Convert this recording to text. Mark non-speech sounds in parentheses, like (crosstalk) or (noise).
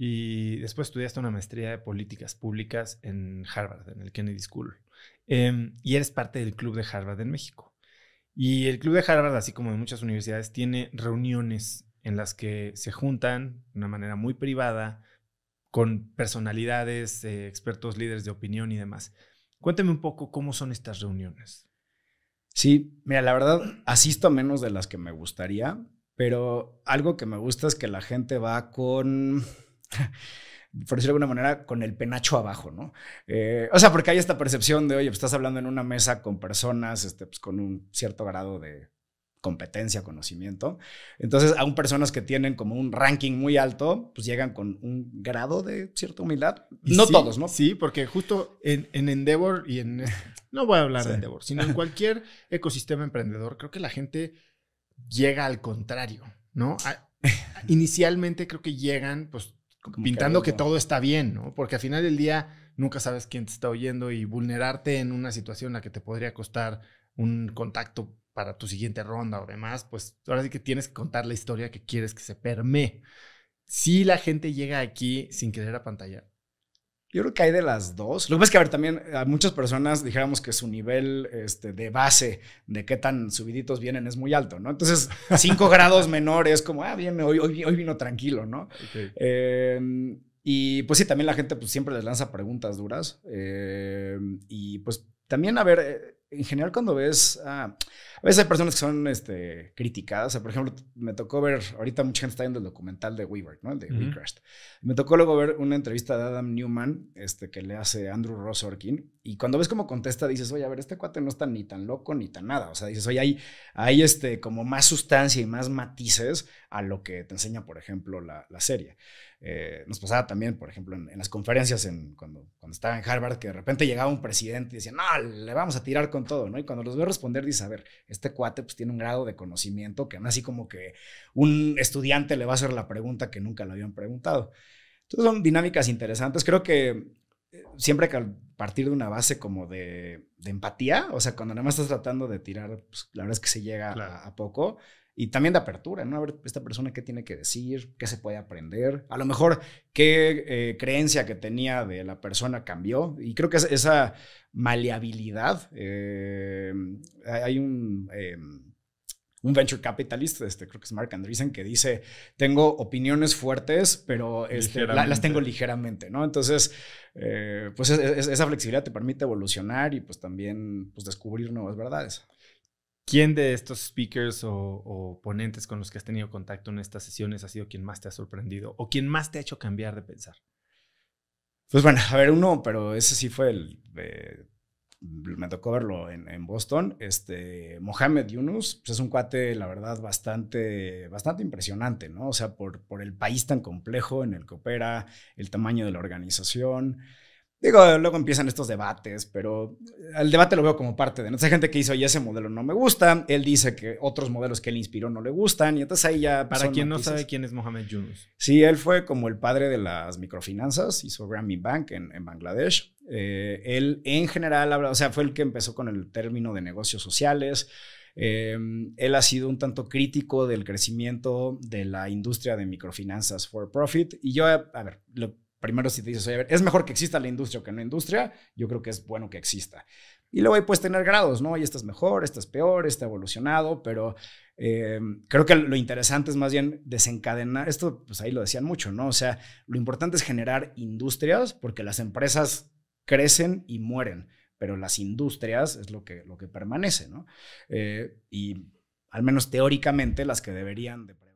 Y después estudiaste una maestría de políticas públicas en Harvard, en el Kennedy School. Em, y eres parte del Club de Harvard en México. Y el Club de Harvard, así como en muchas universidades, tiene reuniones en las que se juntan de una manera muy privada con personalidades, eh, expertos, líderes de opinión y demás. Cuéntame un poco cómo son estas reuniones. Sí, mira, la verdad, asisto a menos de las que me gustaría, pero algo que me gusta es que la gente va con por decirlo de alguna manera, con el penacho abajo, ¿no? Eh, o sea, porque hay esta percepción de, oye, pues, estás hablando en una mesa con personas, este, pues, con un cierto grado de competencia, conocimiento. Entonces, aún personas que tienen como un ranking muy alto, pues llegan con un grado de cierta humildad. no todos, ¿no? Sí, porque justo en, en Endeavor y en... No voy a hablar de Endeavor, sino en cualquier ecosistema emprendedor, creo que la gente llega al contrario, ¿no? inicialmente creo que llegan, pues pintando que, todo está bien, Porque al final del día nunca sabes quién te está oyendo y vulnerarte en una situación en la que te podría costar un contacto para tu siguiente ronda o demás, pues ahora sí que tienes que contar la historia que quieres que se permee. Si la gente llega aquí sin querer a pantalla, yo creo que hay de las dos. Lo que pasa es que, a ver, también eh, a muchas personas dijéramos que su nivel este, de base de qué tan subiditos vienen es muy alto, ¿no? Entonces, (laughs) cinco grados menores, como, ah, bien, hoy, vino tranquilo, ¿no? Em, y pues sí, también la gente pues, siempre les lanza preguntas duras. Em, y pues también, a ver, eh, en general cuando ves, a veces hay personas que son este, criticadas. O por ejemplo, me tocó ver, ahorita mucha gente está viendo el documental de Weaver, ¿no? El de Me tocó luego ver una entrevista de Adam Newman, este, que le hace Andrew Ross Orkin. Y cuando ves cómo contesta, dices, oye, a ver, este cuate no está ni tan loco ni tan nada. O sea, dices, oye, hay, este, como más sustancia y más matices a lo que te enseña, por ejemplo, la, serie. Eh, nos pasaba también, por ejemplo, en, las conferencias en, cuando, cuando estaba en Harvard, que de repente llegaba un presidente y decía, no, le vamos a tirar con todo, ¿no? Y cuando los veo responder, dice, a ver, este cuate pues tiene un grado de conocimiento que no así como que un estudiante le va a hacer la pregunta que nunca le habían preguntado. Entonces son dinámicas interesantes. Creo que eh, siempre que al partir de una base como de, empatía, o sea, cuando nada más estás tratando de tirar, pues, la verdad es que se llega a, poco y también de apertura, ¿no? A ver, esta persona qué tiene que decir, qué se puede aprender, a lo mejor qué eh, creencia que tenía de la persona cambió y creo que esa maleabilidad, eh, hay un... Em, un venture capitalista, este, creo que es Mark Andreessen, que dice, tengo opiniones fuertes, pero este, las tengo ligeramente, ¿no? Entonces, eh, pues esa flexibilidad te permite evolucionar y pues también pues, descubrir nuevas verdades. ¿Quién de estos speakers o, ponentes con los que has tenido contacto en estas sesiones ha sido quien más te ha sorprendido o quien más te ha hecho cambiar de pensar? Pues bueno, a ver, uno, pero ese sí fue el... me tocó verlo en, Boston, este, Mohamed Yunus, pues es un cuate, la verdad, bastante, bastante impresionante, ¿no? O sea, por, por el país tan complejo en el que opera, el tamaño de la organización, Digo, luego empiezan estos debates, pero el eh, debate lo veo como parte de. ¿no? hay gente que dice, oye, ese modelo no me gusta. Él dice que otros modelos que él inspiró no le gustan. Y entonces ahí ya. Para quien no sabe quién es Mohamed Yunus. Sí, él fue como el padre de las microfinanzas, hizo Grammy Bank en, Bangladesh. Eh, él en general habla, o sea, fue el que empezó con el término de negocios sociales. Em, él ha sido un tanto crítico del crecimiento de la industria de microfinanzas for profit. Y yo, a ver, lo primero si te dices, ver, es mejor que exista la industria o que no industria, yo creo que es bueno que exista. Y luego ahí puedes tener grados, ¿no? Y esta es mejor, esta es peor, está evolucionado, pero eh, creo que lo interesante es más bien desencadenar, esto pues ahí lo decían mucho, ¿no? O sea, lo importante es generar industrias porque las empresas crecen y mueren, pero las industrias es lo que, lo que permanece, ¿no? Eh, y al menos teóricamente las que deberían de